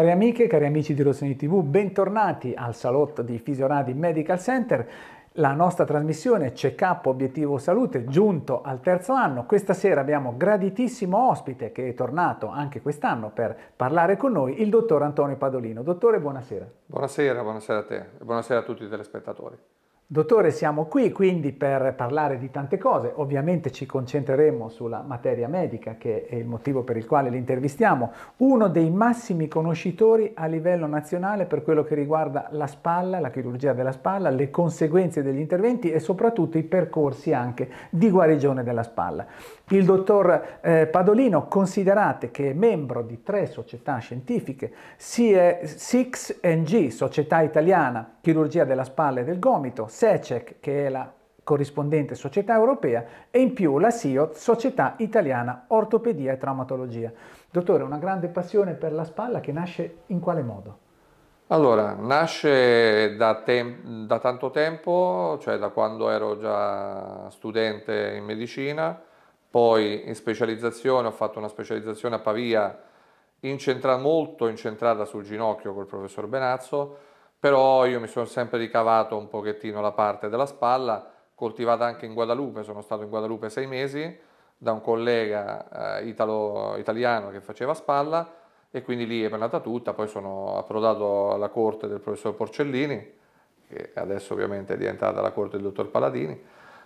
Cari amiche, cari amici di Rossoni TV, bentornati al salotto di Fisioradi Medical Center. La nostra trasmissione Check-up Obiettivo Salute giunto al terzo anno. Questa sera abbiamo graditissimo ospite che è tornato anche quest'anno per parlare con noi, il dottor Antonio Padolino. Dottore, buonasera. Buonasera, buonasera a te e buonasera a tutti i telespettatori. Dottore, siamo qui quindi per parlare di tante cose, ovviamente ci concentreremo sulla materia medica che è il motivo per il quale l'intervistiamo, uno dei massimi conoscitori a livello nazionale per quello che riguarda la spalla, la chirurgia della spalla, le conseguenze degli interventi e soprattutto i percorsi anche di guarigione della spalla. Il dottor eh, Padolino, considerate che è membro di tre società scientifiche, SIX 6NG, Società Italiana chirurgia della spalla e del gomito, SECEC, che è la corrispondente società europea, e in più la SIOT, Società Italiana Ortopedia e Traumatologia. Dottore, una grande passione per la spalla che nasce in quale modo? Allora, nasce da, da tanto tempo, cioè da quando ero già studente in medicina, poi in specializzazione, ho fatto una specializzazione a Pavia incentra molto incentrata sul ginocchio col professor Benazzo, però io mi sono sempre ricavato un pochettino la parte della spalla, coltivata anche in Guadalupe, sono stato in Guadalupe sei mesi da un collega eh, italo, italiano che faceva spalla e quindi lì è penata tutta, poi sono approdato alla corte del professor Porcellini, che adesso ovviamente è diventata la corte del dottor Paladini,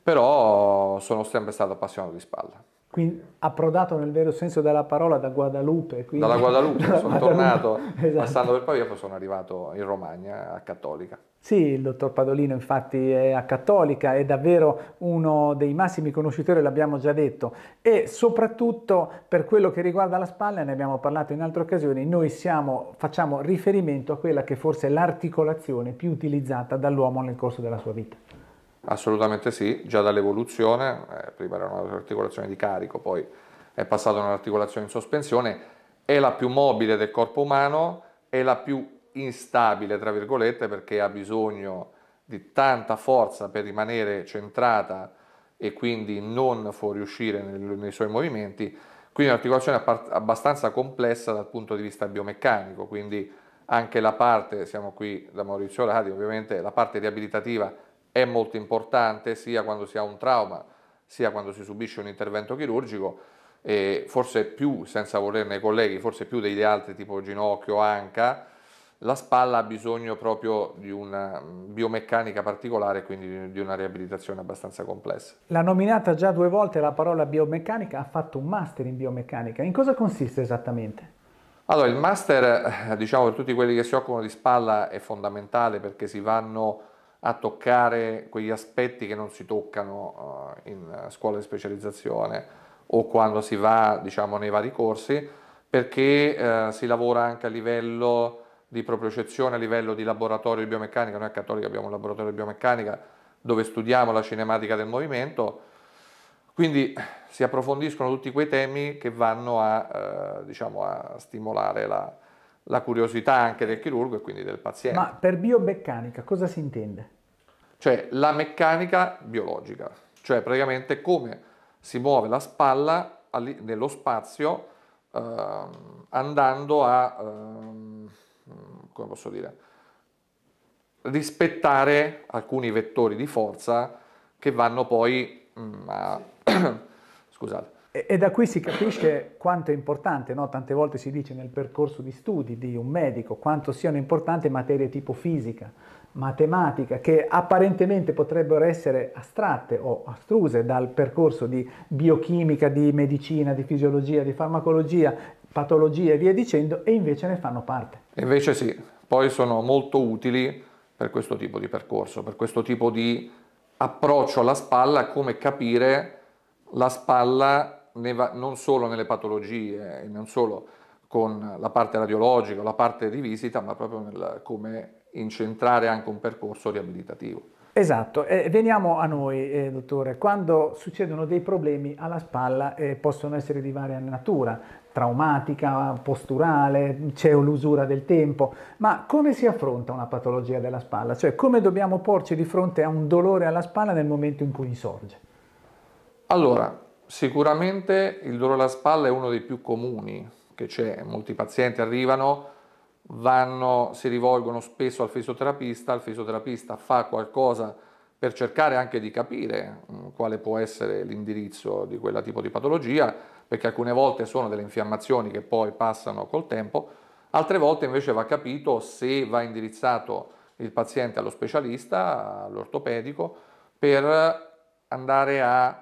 però sono sempre stato appassionato di spalla quindi approdato nel vero senso della parola da Guadalupe. Quindi... Dalla Guadalupe, sono Guadalupe. tornato, esatto. passando per Pavia, poi sono arrivato in Romagna a Cattolica. Sì, il dottor Padolino infatti è a Cattolica, è davvero uno dei massimi conoscitori, l'abbiamo già detto, e soprattutto per quello che riguarda la spalla, ne abbiamo parlato in altre occasioni, noi siamo, facciamo riferimento a quella che forse è l'articolazione più utilizzata dall'uomo nel corso della sua vita. Assolutamente sì, già dall'evoluzione, eh, prima era un'articolazione di carico, poi è passata un'articolazione in sospensione, è la più mobile del corpo umano, è la più instabile, tra virgolette, perché ha bisogno di tanta forza per rimanere centrata e quindi non fuoriuscire nel, nei suoi movimenti, quindi un'articolazione abbastanza complessa dal punto di vista biomeccanico, quindi anche la parte, siamo qui da Maurizio Radi, ovviamente la parte riabilitativa è molto importante sia quando si ha un trauma sia quando si subisce un intervento chirurgico e forse più, senza volerne i colleghi, forse più degli altri tipo ginocchio, anca, la spalla ha bisogno proprio di una mm, biomeccanica particolare, quindi di una riabilitazione abbastanza complessa. L'ha nominata già due volte la parola biomeccanica, ha fatto un master in biomeccanica. In cosa consiste esattamente? Allora, il master, eh, diciamo, per tutti quelli che si occupano di spalla è fondamentale perché si vanno a toccare quegli aspetti che non si toccano uh, in scuola di specializzazione o quando si va diciamo, nei vari corsi, perché uh, si lavora anche a livello di propriocezione, a livello di laboratorio di biomeccanica, noi a Cattolica abbiamo un laboratorio di biomeccanica dove studiamo la cinematica del movimento, quindi si approfondiscono tutti quei temi che vanno a, uh, diciamo, a stimolare la, la curiosità anche del chirurgo e quindi del paziente. Ma per biomeccanica cosa si intende? Cioè la meccanica biologica, cioè praticamente come si muove la spalla nello spazio eh, andando a, eh, come posso dire, rispettare alcuni vettori di forza che vanno poi mh, mm, a, scusate, e, da qui si capisce quanto è importante, no? tante volte si dice nel percorso di studi di un medico, quanto siano importanti materie tipo fisica, matematica, che apparentemente potrebbero essere astratte o astruse dal percorso di biochimica, di medicina, di fisiologia, di farmacologia, patologia e via dicendo, e invece ne fanno parte. Invece sì, poi sono molto utili per questo tipo di percorso, per questo tipo di approccio alla spalla, come capire la spalla non solo nelle patologie non solo con la parte radiologica, la parte di visita, ma proprio nel, come incentrare anche un percorso riabilitativo. Esatto, eh, veniamo a noi, eh, dottore. Quando succedono dei problemi alla spalla eh, possono essere di varia natura, traumatica, posturale, c'è l'usura del tempo, ma come si affronta una patologia della spalla? Cioè come dobbiamo porci di fronte a un dolore alla spalla nel momento in cui insorge? Allora, Sicuramente il dolore alla spalla è uno dei più comuni che c'è, molti pazienti arrivano, vanno, si rivolgono spesso al fisioterapista, il fisioterapista fa qualcosa per cercare anche di capire mm, quale può essere l'indirizzo di quel tipo di patologia, perché alcune volte sono delle infiammazioni che poi passano col tempo, altre volte invece va capito se va indirizzato il paziente allo specialista, all'ortopedico, per andare a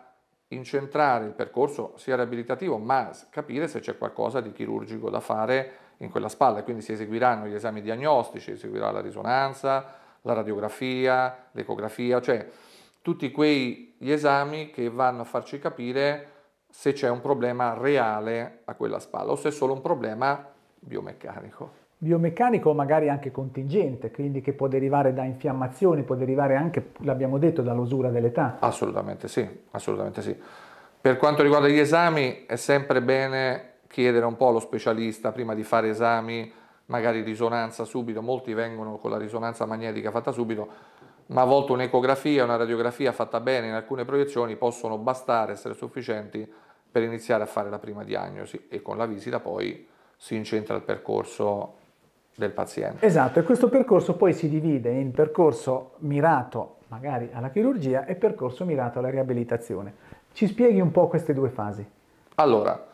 incentrare il percorso sia riabilitativo, ma capire se c'è qualcosa di chirurgico da fare in quella spalla. Quindi si eseguiranno gli esami diagnostici, eseguirà la risonanza, la radiografia, l'ecografia, cioè tutti quegli esami che vanno a farci capire se c'è un problema reale a quella spalla o se è solo un problema biomeccanico biomeccanico magari anche contingente, quindi che può derivare da infiammazioni, può derivare anche, l'abbiamo detto, dall'usura dell'età. Assolutamente sì, assolutamente sì. Per quanto riguarda gli esami è sempre bene chiedere un po' allo specialista prima di fare esami, magari risonanza subito, molti vengono con la risonanza magnetica fatta subito, ma a volte un'ecografia, una radiografia fatta bene in alcune proiezioni possono bastare, essere sufficienti per iniziare a fare la prima diagnosi e con la visita poi si incentra il percorso del paziente. Esatto, e questo percorso poi si divide in percorso mirato magari alla chirurgia e percorso mirato alla riabilitazione. Ci spieghi un po' queste due fasi? Allora,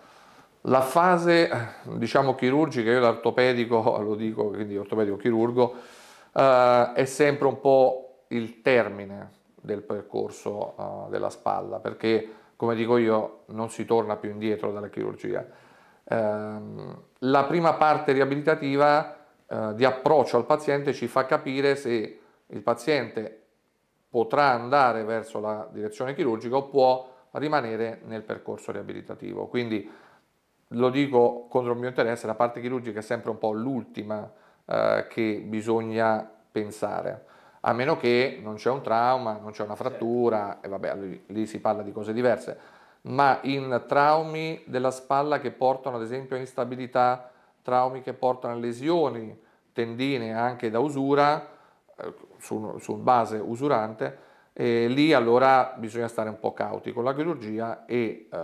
la fase diciamo chirurgica, io l'ortopedico lo dico, quindi ortopedico chirurgo, eh, è sempre un po' il termine del percorso eh, della spalla, perché come dico io non si torna più indietro dalla chirurgia. Eh, la prima parte riabilitativa eh, di approccio al paziente ci fa capire se il paziente potrà andare verso la direzione chirurgica o può rimanere nel percorso riabilitativo. Quindi lo dico contro il mio interesse, la parte chirurgica è sempre un po' l'ultima eh, che bisogna pensare, a meno che non c'è un trauma, non c'è una certo. frattura, e vabbè, lì, lì si parla di cose diverse, ma in traumi della spalla che portano ad esempio a instabilità traumi che portano a lesioni, tendine anche da usura, eh, su, su base usurante, e lì allora bisogna stare un po' cauti con la chirurgia e eh,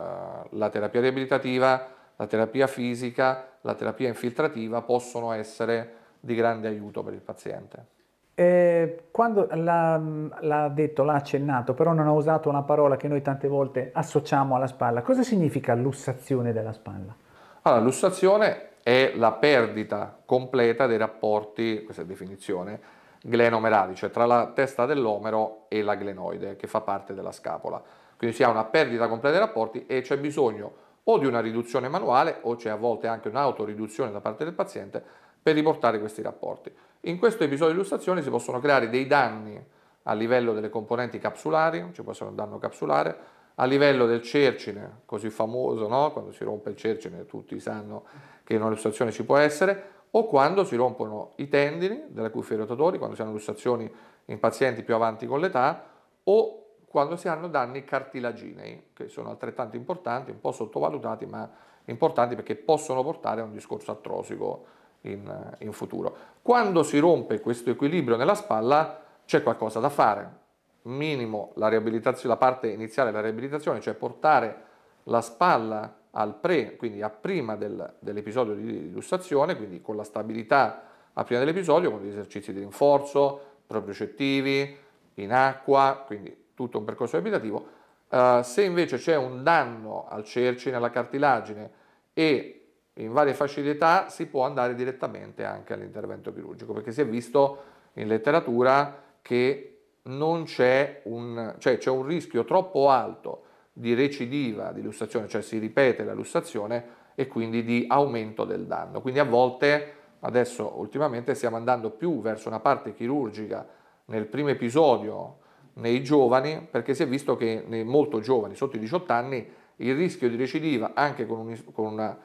la terapia riabilitativa, la terapia fisica, la terapia infiltrativa possono essere di grande aiuto per il paziente. Eh, quando l'ha, l'ha detto, l'ha accennato, però non ha usato una parola che noi tante volte associamo alla spalla. Cosa significa lussazione della spalla? Allora, lussazione è la perdita completa dei rapporti, questa è definizione, glenomerali, cioè tra la testa dell'omero e la glenoide che fa parte della scapola. Quindi si ha una perdita completa dei rapporti e c'è bisogno o di una riduzione manuale o c'è a volte anche un'autoriduzione da parte del paziente per riportare questi rapporti. In questo episodio di illustrazione si possono creare dei danni a livello delle componenti capsulari, ci cioè può essere un danno capsulare, a livello del cercine, così famoso, no? quando si rompe il cercine tutti sanno che in una lussazione ci può essere, o quando si rompono i tendini della cuffia rotatori, quando si hanno lussazioni in pazienti più avanti con l'età, o quando si hanno danni cartilaginei, che sono altrettanto importanti, un po' sottovalutati, ma importanti perché possono portare a un discorso artrosico in, in futuro. Quando si rompe questo equilibrio nella spalla c'è qualcosa da fare, minimo la, la parte iniziale della riabilitazione, cioè portare la spalla al pre, quindi a prima del, dell'episodio di illustrazione, quindi con la stabilità a prima dell'episodio, con gli esercizi di rinforzo, propriocettivi, in acqua, quindi tutto un percorso abitativo. Uh, se invece c'è un danno al cercine, alla cartilagine e in varie fasce di età si può andare direttamente anche all'intervento chirurgico, perché si è visto in letteratura che non c'è un, cioè c'è un rischio troppo alto di recidiva di lussazione, cioè si ripete la lussazione e quindi di aumento del danno. Quindi a volte, adesso ultimamente, stiamo andando più verso una parte chirurgica nel primo episodio nei giovani, perché si è visto che nei molto giovani, sotto i 18 anni, il rischio di recidiva anche con, un, con, una,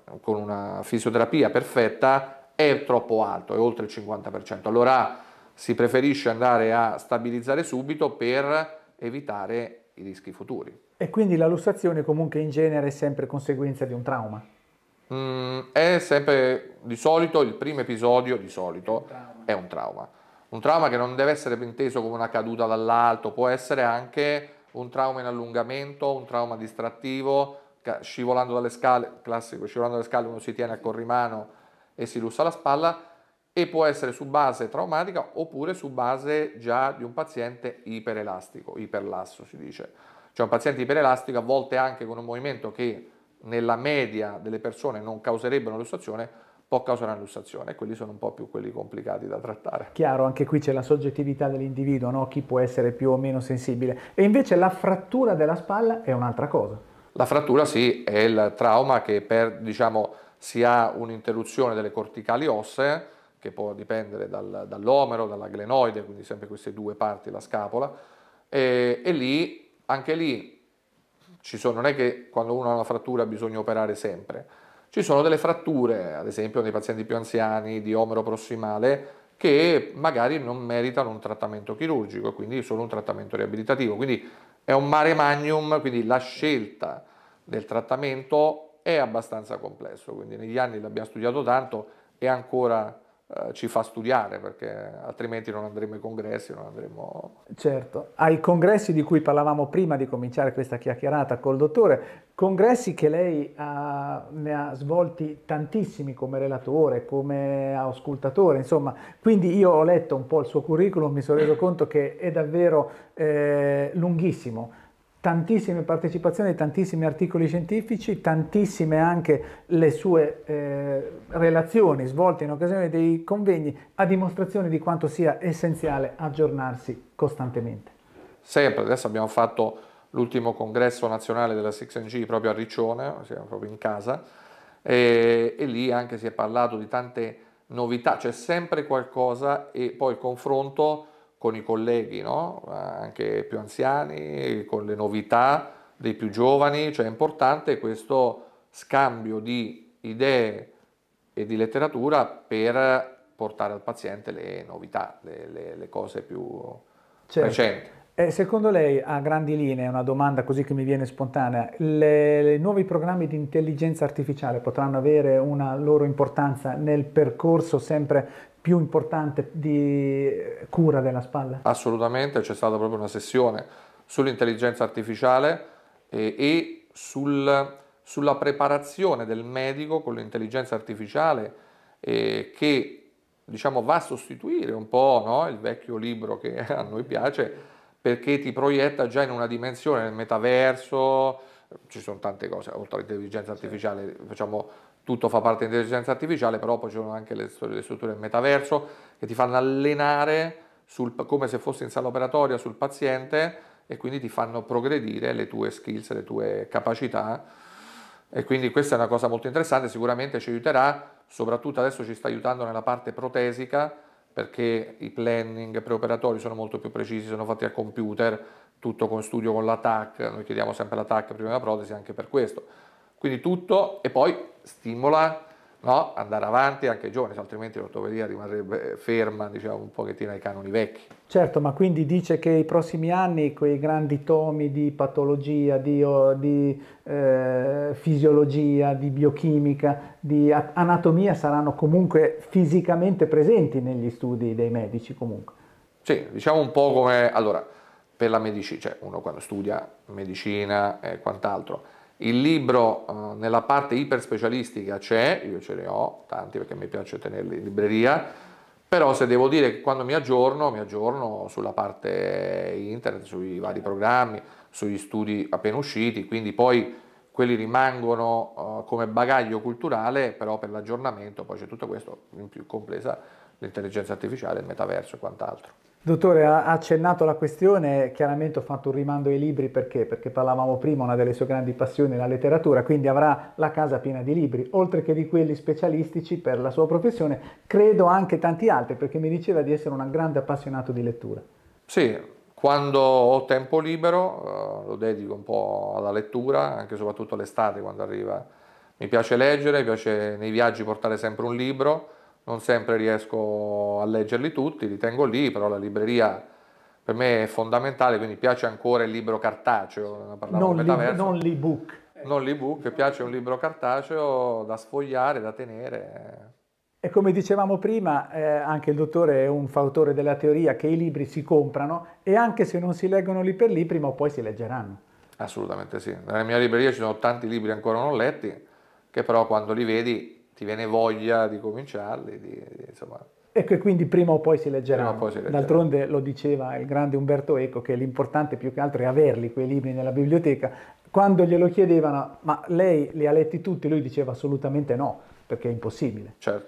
uh, con una, fisioterapia perfetta è troppo alto, è oltre il 50%. Allora si preferisce andare a stabilizzare subito per evitare i rischi futuri. E quindi la lussazione comunque in genere è sempre conseguenza di un trauma? Mm, è sempre, di solito, il primo episodio di solito è un, è un trauma. Un trauma che non deve essere inteso come una caduta dall'alto, può essere anche un trauma in allungamento, un trauma distrattivo, scivolando dalle scale, classico, scivolando dalle scale uno si tiene a corrimano e si lussa la spalla, e può essere su base traumatica oppure su base già di un paziente iperelastico, iperlasso si dice. Cioè un paziente iperelastico a volte anche con un movimento che nella media delle persone non causerebbe una lussazione, può causare una lussazione, e quelli sono un po' più quelli complicati da trattare. Chiaro, anche qui c'è la soggettività dell'individuo, no? chi può essere più o meno sensibile. E invece la frattura della spalla è un'altra cosa. La frattura sì, è il trauma che per, diciamo, si ha un'interruzione delle corticali ossee, che può dipendere dal, dall'omero, dalla glenoide, quindi sempre queste due parti, la scapola, e, e lì, anche lì, ci sono, non è che quando uno ha una frattura bisogna operare sempre, ci sono delle fratture, ad esempio nei pazienti più anziani, di omero prossimale, che magari non meritano un trattamento chirurgico, quindi solo un trattamento riabilitativo. Quindi è un mare magnum, quindi la scelta del trattamento è abbastanza complesso, quindi negli anni l'abbiamo studiato tanto e ancora eh, ci fa studiare perché altrimenti non andremo ai congressi, non andremo... Certo, ai congressi di cui parlavamo prima di cominciare questa chiacchierata col dottore, congressi che lei ha, ne ha svolti tantissimi come relatore, come auscultatore, insomma, quindi io ho letto un po' il suo curriculum, mi sono reso conto che è davvero eh, lunghissimo tantissime partecipazioni, tantissimi articoli scientifici, tantissime anche le sue eh, relazioni svolte in occasione dei convegni, a dimostrazione di quanto sia essenziale aggiornarsi costantemente. Sempre, adesso abbiamo fatto l'ultimo congresso nazionale della 6NG proprio a Riccione, siamo proprio in casa, e, e lì anche si è parlato di tante novità, c'è sempre qualcosa e poi il confronto con i colleghi, no? anche più anziani, con le novità dei più giovani, cioè è importante questo scambio di idee e di letteratura per portare al paziente le novità, le, le, le cose più certo. recenti. E secondo lei, a grandi linee, una domanda così che mi viene spontanea, i nuovi programmi di intelligenza artificiale potranno avere una loro importanza nel percorso sempre più importante di eh, cura della spalla? Assolutamente, c'è stata proprio una sessione sull'intelligenza artificiale e, eh, e sul, sulla preparazione del medico con l'intelligenza artificiale eh, che diciamo, va a sostituire un po' no? il vecchio libro che a noi piace perché ti proietta già in una dimensione nel metaverso, ci sono tante cose, oltre all'intelligenza artificiale, sì. facciamo tutto fa parte dell'intelligenza artificiale, però poi ci sono anche le, le strutture del metaverso che ti fanno allenare sul, come se fossi in sala operatoria sul paziente e quindi ti fanno progredire le tue skills, le tue capacità e quindi questa è una cosa molto interessante, sicuramente ci aiuterà, soprattutto adesso ci sta aiutando nella parte protesica perché i planning preoperatori sono molto più precisi, sono fatti a computer, tutto con studio con la TAC, noi chiediamo sempre la TAC prima della protesi anche per questo quindi tutto e poi stimola no? andare avanti anche i giovani, altrimenti l'ortopedia rimarrebbe ferma diciamo, un pochettino ai canoni vecchi. Certo, ma quindi dice che i prossimi anni quei grandi tomi di patologia, di, di eh, fisiologia, di biochimica, di anatomia saranno comunque fisicamente presenti negli studi dei medici comunque. Sì, diciamo un po' come... Allora, per la medicina, cioè uno quando studia medicina e quant'altro, il libro eh, nella parte iperspecialistica c'è, io ce ne ho tanti perché mi piace tenerli in libreria, però se devo dire che quando mi aggiorno, mi aggiorno sulla parte internet, sui vari programmi, sugli studi appena usciti, quindi poi quelli rimangono eh, come bagaglio culturale, però per l'aggiornamento poi c'è tutto questo, in più compresa l'intelligenza artificiale, il metaverso e quant'altro. Dottore, ha accennato la questione, chiaramente ho fatto un rimando ai libri perché? Perché parlavamo prima, una delle sue grandi passioni è la letteratura, quindi avrà la casa piena di libri, oltre che di quelli specialistici per la sua professione, credo anche tanti altri, perché mi diceva di essere un grande appassionato di lettura. Sì, quando ho tempo libero eh, lo dedico un po' alla lettura, anche soprattutto all'estate quando arriva. Mi piace leggere, mi piace nei viaggi portare sempre un libro non sempre riesco a leggerli tutti, li tengo lì, però la libreria per me è fondamentale, quindi piace ancora il libro cartaceo, non, li, non l'ebook. Non l'ebook, piace un libro cartaceo da sfogliare, da tenere. E come dicevamo prima, eh, anche il dottore è un fautore della teoria che i libri si comprano e anche se non si leggono lì per lì, prima o poi si leggeranno. Assolutamente sì. Nella mia libreria ci sono tanti libri ancora non letti, che però quando li vedi ti viene voglia di cominciarli. Di, di, insomma. Ecco, e quindi prima o poi si leggerà. D'altronde lo diceva il grande Umberto Eco che l'importante più che altro è averli quei libri nella biblioteca. Quando glielo chiedevano, ma lei li ha letti tutti? Lui diceva assolutamente no, perché è impossibile. Certo.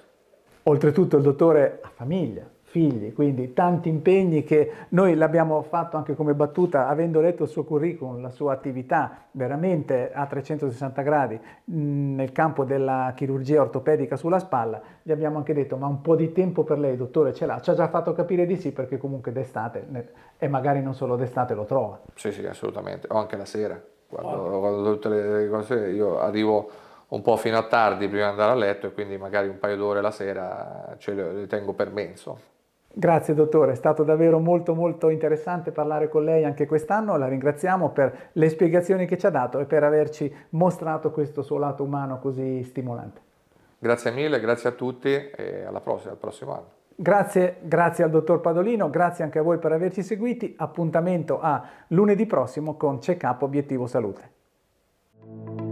Oltretutto il dottore ha famiglia, figli, quindi tanti impegni che noi l'abbiamo fatto anche come battuta, avendo letto il suo curriculum, la sua attività veramente a 360 gradi mm, nel campo della chirurgia ortopedica sulla spalla, gli abbiamo anche detto ma un po' di tempo per lei dottore ce l'ha, ci ha già fatto capire di sì perché comunque d'estate e magari non solo d'estate lo trova. Sì sì assolutamente, o anche la sera, quando, okay. quando tutte le cose io arrivo un po' fino a tardi prima di andare a letto e quindi magari un paio d'ore la sera ce le, le tengo per me insomma. Grazie dottore, è stato davvero molto molto interessante parlare con lei anche quest'anno, la ringraziamo per le spiegazioni che ci ha dato e per averci mostrato questo suo lato umano così stimolante. Grazie mille, grazie a tutti e alla prossima, al prossimo anno. Grazie, grazie al dottor Padolino, grazie anche a voi per averci seguiti, appuntamento a lunedì prossimo con Check Up Obiettivo Salute.